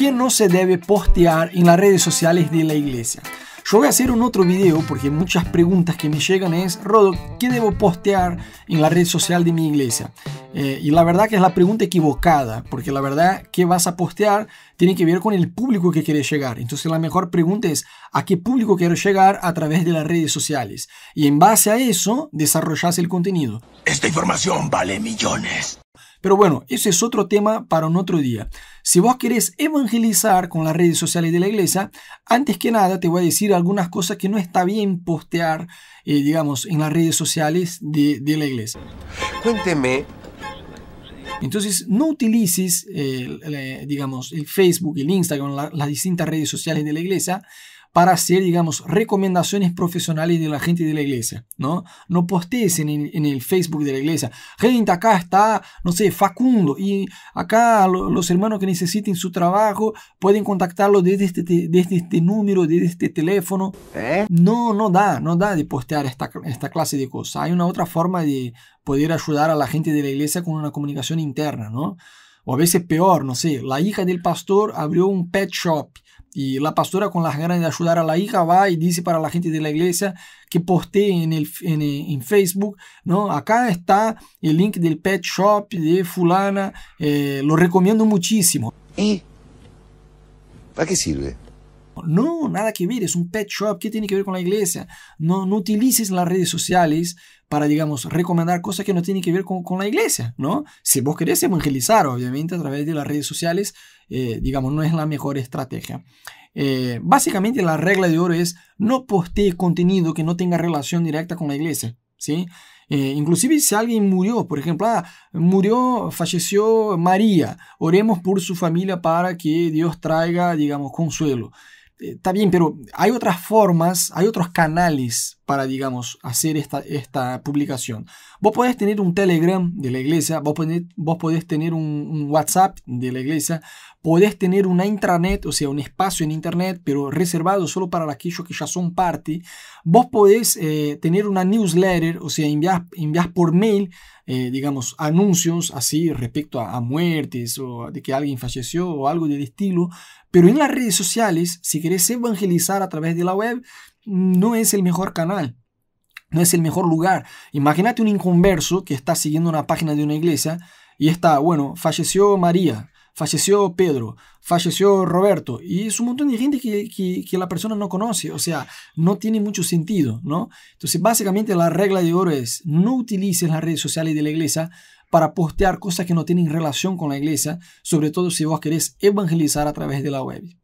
qué no se debe postear en las redes sociales de la iglesia. Yo voy a hacer un otro video porque muchas preguntas que me llegan es, Rodo, ¿qué debo postear en la red social de mi iglesia? Eh, y la verdad que es la pregunta equivocada, porque la verdad que vas a postear tiene que ver con el público que quieres llegar. Entonces la mejor pregunta es, ¿a qué público quiero llegar a través de las redes sociales? Y en base a eso, desarrollas el contenido. Esta información vale millones. Pero bueno, eso es otro tema para un otro día. Si vos querés evangelizar con las redes sociales de la iglesia, antes que nada te voy a decir algunas cosas que no está bien postear, eh, digamos, en las redes sociales de, la iglesia. Cuénteme entonces, no utilices, eh, digamos, el Facebook, el Instagram, las distintas redes sociales de la iglesia para hacer, digamos, recomendaciones profesionales de la gente de la iglesia, ¿no? No postees en, el, Facebook de la iglesia, gente, acá está, no sé, Facundo, y acá los hermanos que necesiten su trabajo pueden contactarlo desde este, este número, desde este teléfono. ¿Eh? No, no da, no da de postear esta, esta clase de cosas. Hay una otra forma de poder ayudar a la gente de la iglesia con una comunicación interna, ¿no? O a veces peor, no sé, la hija del pastor abrió un pet shop y la pastora con las ganas de ayudar a la hija va y dice para la gente de la iglesia que postee en, el, en, Facebook, ¿no? Acá está el link del pet shop de fulana, eh, lo recomiendo muchísimo. ¿Y? ¿Eh? ¿Para qué sirve? No, nada que ver, es un pet shop, ¿qué tiene que ver con la iglesia? no utilices las redes sociales para, digamos, recomendar cosas que no tienen que ver con, con, la iglesia, ¿no? Si vos querés evangelizar, obviamente, a través de las redes sociales, eh, digamos, no es la mejor estrategia. Eh, básicamente, la regla de oro es no postee contenido que no tenga relación directa con la iglesia, ¿sí? Eh, inclusive si alguien murió, por ejemplo, ah, murió, falleció María, oremos por su familia para que Dios traiga, digamos, consuelo. Está bien, pero hay otras formas, hay otros canales para, digamos, hacer esta, esta publicación. Vos podés tener un Telegram de la iglesia, vos podés, tener un, WhatsApp de la iglesia, podés tener una intranet, o sea, un espacio en internet, pero reservado solo para aquellos que ya son parte. Vos podés eh, tener una newsletter, o sea, enviar, por mail, eh, digamos, anuncios así respecto a, muertes o de que alguien falleció o algo del estilo. Pero en las redes sociales, si querés evangelizar a través de la web, no es el mejor canal, no es el mejor lugar. Imagínate un inconverso que está siguiendo una página de una iglesia y está, bueno, falleció María, falleció Pedro, falleció Roberto, y es un montón de gente que, la persona no conoce, o sea, no tiene mucho sentido, ¿no? Entonces, básicamente la regla de oro es, no utilices las redes sociales de la iglesia para postear cosas que no tienen relación con la iglesia, sobre todo si vos querés evangelizar a través de la web.